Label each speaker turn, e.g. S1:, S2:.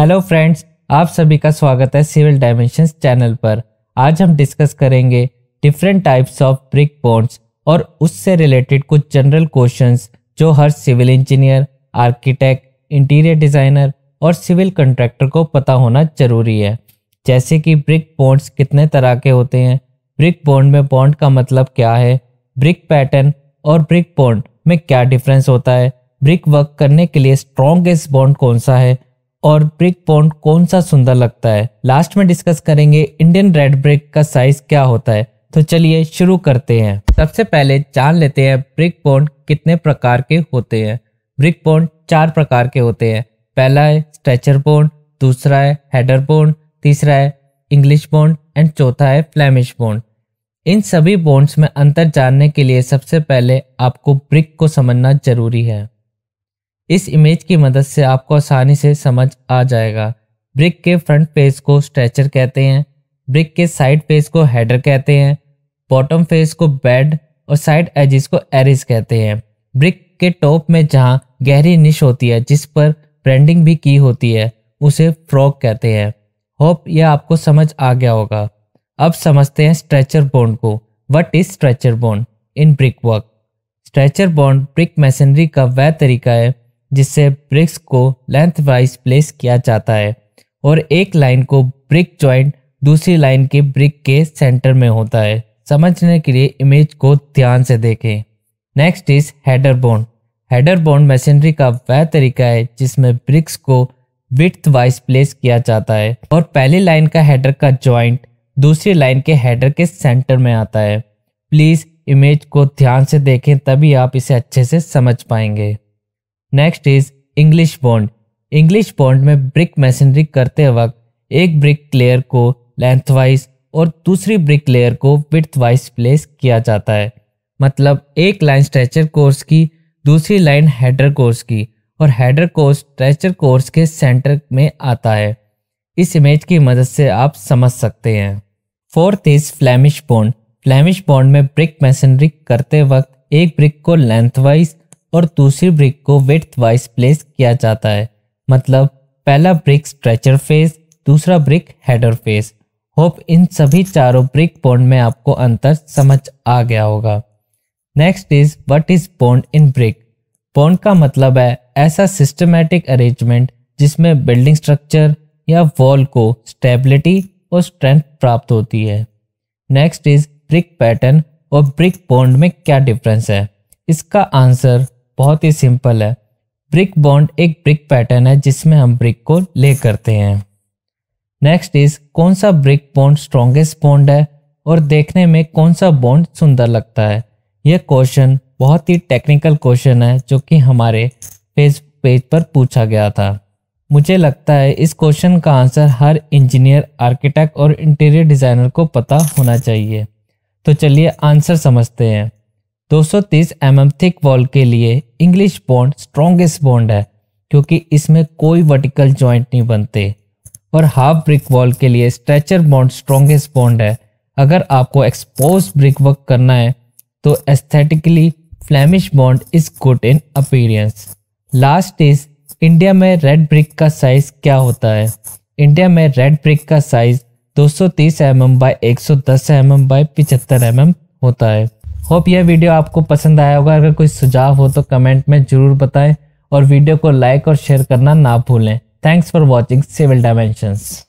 S1: hello friends आप सभी का स्वागत है सिविल डायमेंशंस चैनल पर आज हम डिस्कस करेंगे different types of brick bonds और उससे रिलेटेड कुछ जनरल क्वेश्चंस जो हर civil engineer architect interior designer और सिविल कंट्रैक्टर को पता होना जरूरी है जैसे कि ब्रिक बॉन्ड्स कितने तरह के होते हैं ब्रिक बॉन्ड में बॉन्ड का मतलब क्या है ब्रिक पैटर्न और ब्रिक बॉन्ड में क्या डिफरेंस होता है ब्रिक वर्क करने के लिए स्ट्रॉन्गेस्ट बॉन्ड कौन सा है और ब्रिक पॉन्ड कौन सा सुंदर लगता है लास्ट में डिस्कस करेंगे इंडियन रेड ब्रिक का साइज क्या होता है तो चलिए शुरू करते हैं सबसे पहले जान लेते हैं ब्रिक पॉन्ड कितने प्रकार के होते हैं ब्रिक पॉन्ड चार प्रकार के होते हैं पहला है स्ट्रेचर पॉन्ड दूसरा है हेडर पॉन्ड तीसरा है इंग्लिश बॉन्ड एंड चौथा है फ्लैमिश बॉन्ड इन सभी बॉन्ड्स में अंतर जानने के लिए सबसे पहले आपको ब्रिक को समझना जरूरी है इस इमेज की मदद से आपको आसानी से समझ आ जाएगा ब्रिक के फ्रंट फेस को स्ट्रेचर कहते हैं ब्रिक के साइड फेस को हेडर कहते हैं बॉटम फेस को बेड और साइड एजिस को एरिस कहते हैं ब्रिक के टॉप में जहाँ गहरी निश होती है जिस पर ब्रांडिंग भी की होती है उसे फ्रॉक कहते हैं होप यह आपको समझ आ गया होगा अब समझते हैं स्ट्रेचर बोन्ड को what is stretcher bond in brick work stretcher bond brick masonry का वह तरीका है जिससे ब्रिक्स को लेंथ वाइज प्लेस किया जाता है और एक लाइन को ब्रिक ज्वाइंट दूसरी लाइन के ब्रिक के सेंटर में होता है समझने के लिए इमेज को ध्यान से देखें next is header bond header bond masonry का वह तरीका है जिसमें ब्रिक्स को विथ वाइज प्लेस किया जाता है और पहली लाइन का हेडर का ज्वाइंट दूसरी लाइन के हेडर के सेंटर में आता है प्लीज़ इमेज को ध्यान से देखें तभी आप इसे अच्छे से समझ पाएंगे next is English bond English bond में ब्रिक मैसेनरी करते वक्त एक ब्रिक लेयर को लेंथवाइज और दूसरी ब्रिक लेयर को विथ वाइज प्लेस किया जाता है मतलब एक लाइन स्ट्रेचर कोर्स की दूसरी लाइन हेडर कोर्स की और हेडर कोर्स स्ट्रेचर कोर्स के सेंटर में आता है इस इमेज की मदद से आप समझ सकते हैं fourth is Flemish bond Flemish bond में ब्रिक मैसेनरी करते वक्त एक ब्रिक को लेंथवाइज और दूसरी ब्रिक को विथ वाइज प्लेस किया जाता है मतलब पहला ब्रिक स्ट्रेचर फेस दूसरा ब्रिक हेडर फेस होप इन सभी चारों ब्रिक बॉन्ड में आपको अंतर समझ आ गया होगा next is what is bond in brick bond का मतलब है ऐसा सिस्टमेटिक अरेंजमेंट जिसमें बिल्डिंग स्ट्रक्चर या वॉल को स्टेबिलिटी और स्ट्रेंथ प्राप्त होती है नेक्स्ट इज ब्रिक पैटर्न और ब्रिक बॉन्ड में क्या डिफरेंस है इसका आंसर बहुत ही सिंपल है ब्रिक बॉन्ड एक ब्रिक पैटर्न है जिसमें हम ब्रिक को ले करते हैं नेक्स्ट इज कौन सा ब्रिक बॉन्ड स्ट्रॉन्गेस्ट बॉन्ड है और देखने में कौन सा बॉन्ड सुंदर लगता है यह क्वेश्चन बहुत ही टेक्निकल क्वेश्चन है जो कि हमारे फेसबुक पेज पर पूछा गया था मुझे लगता है इस क्वेश्चन का आंसर हर इंजीनियर आर्किटेक्ट और इंटीरियर डिज़ाइनर को पता होना चाहिए तो चलिए आंसर समझते हैं 230 mm थिक वॉल के लिए इंग्लिश बॉन्ड स्ट्रॉन्गेस्ट बॉन्ड है क्योंकि इसमें कोई वर्टिकल जॉइंट नहीं बनते और हाफ ब्रिक वॉल के लिए स्ट्रेचर बॉन्ड स्ट्रॉन्गेस्ट बॉन्ड है अगर आपको एक्सपोज ब्रिक वर्क करना है तो aesthetically Flemish bond is good in appearance last is India में रेड ब्रिक का साइज क्या होता है इंडिया में रेड ब्रिक का साइज 230 सौ तीस एम एम बाय एक सौ दस M M by M M होता है होप यह वीडियो आपको पसंद आया होगा अगर कोई सुझाव हो तो कमेंट में ज़रूर बताएं और वीडियो को लाइक और शेयर करना ना भूलें thanks for watching Civil dimensions